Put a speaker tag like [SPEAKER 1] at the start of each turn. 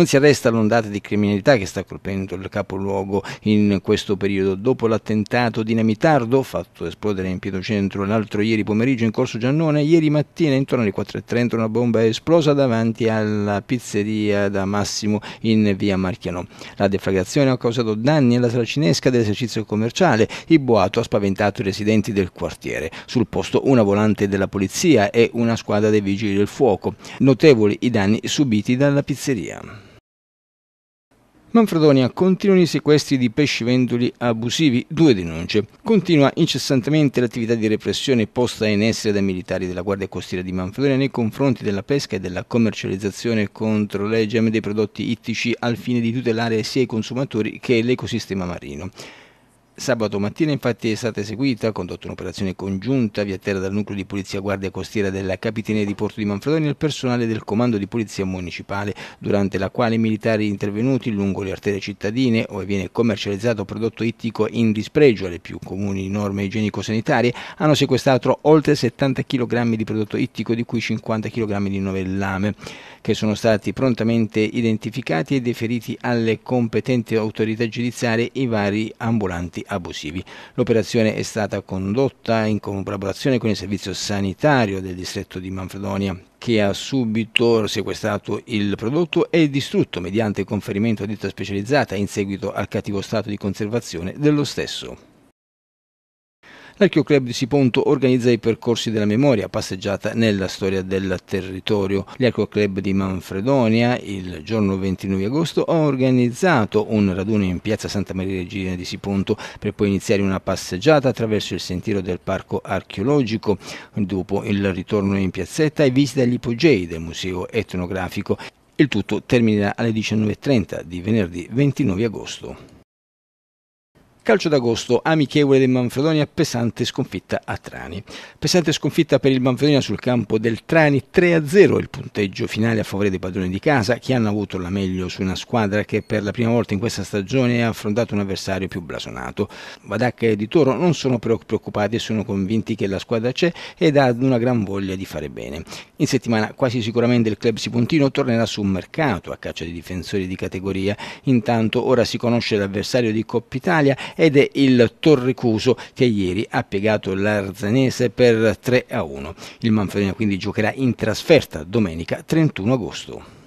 [SPEAKER 1] Non si arresta l'ondata di criminalità che sta colpendo il capoluogo in questo periodo. Dopo l'attentato dinamitardo fatto esplodere in Pieto Centro l'altro ieri pomeriggio in Corso Giannone, ieri mattina intorno alle 4.30 una bomba è esplosa davanti alla pizzeria da Massimo in via Marchiano. La deflagrazione ha causato danni alla sala dell'esercizio commerciale. Il boato ha spaventato i residenti del quartiere. Sul posto una volante della polizia e una squadra dei vigili del fuoco. Notevoli i danni subiti dalla pizzeria. Manfredonia continuano i sequestri di pescivendoli abusivi, due denunce. Continua incessantemente l'attività di repressione posta in essere dai militari della Guardia Costiera di Manfredonia nei confronti della pesca e della commercializzazione contro le gemme dei prodotti ittici al fine di tutelare sia i consumatori che l'ecosistema marino. Sabato mattina infatti è stata eseguita, condotta un'operazione congiunta via terra dal nucleo di polizia guardia costiera della Capitania di Porto di Manfredonia e il personale del comando di polizia municipale, durante la quale i militari intervenuti lungo le arterie cittadine ove viene commercializzato prodotto ittico in dispregio alle più comuni norme igienico-sanitarie hanno sequestrato oltre 70 kg di prodotto ittico di cui 50 kg di novellame, che sono stati prontamente identificati e deferiti alle competenti autorità giudiziarie i vari ambulanti abusivi. L'operazione è stata condotta in collaborazione con il servizio sanitario del distretto di Manfredonia che ha subito sequestrato il prodotto e distrutto mediante conferimento a ditta specializzata in seguito al cattivo stato di conservazione dello stesso. L'archeoclub di Siponto organizza i percorsi della memoria, passeggiata nella storia del territorio. L'archeoclub di Manfredonia, il giorno 29 agosto, ha organizzato un raduno in piazza Santa Maria Regina di Siponto per poi iniziare una passeggiata attraverso il sentiero del parco archeologico. Dopo il ritorno in piazzetta e visita agli ipogei del museo etnografico. Il tutto terminerà alle 19.30 di venerdì 29 agosto. Calcio d'agosto, amichevole del Manfredonia, pesante sconfitta a Trani. Pesante sconfitta per il Manfredonia sul campo del Trani, 3-0 il punteggio finale a favore dei padroni di casa, che hanno avuto la meglio su una squadra che per la prima volta in questa stagione ha affrontato un avversario più blasonato. Badacca e Di Toro non sono preoccupati e sono convinti che la squadra c'è ed ha una gran voglia di fare bene. In settimana quasi sicuramente il club sipuntino tornerà sul mercato a caccia di difensori di categoria. Intanto ora si conosce l'avversario di Coppa Italia ed è il Torricuso che ieri ha piegato l'Arzanese per 3 a 1. Il Manfredina quindi giocherà in trasferta domenica 31 agosto.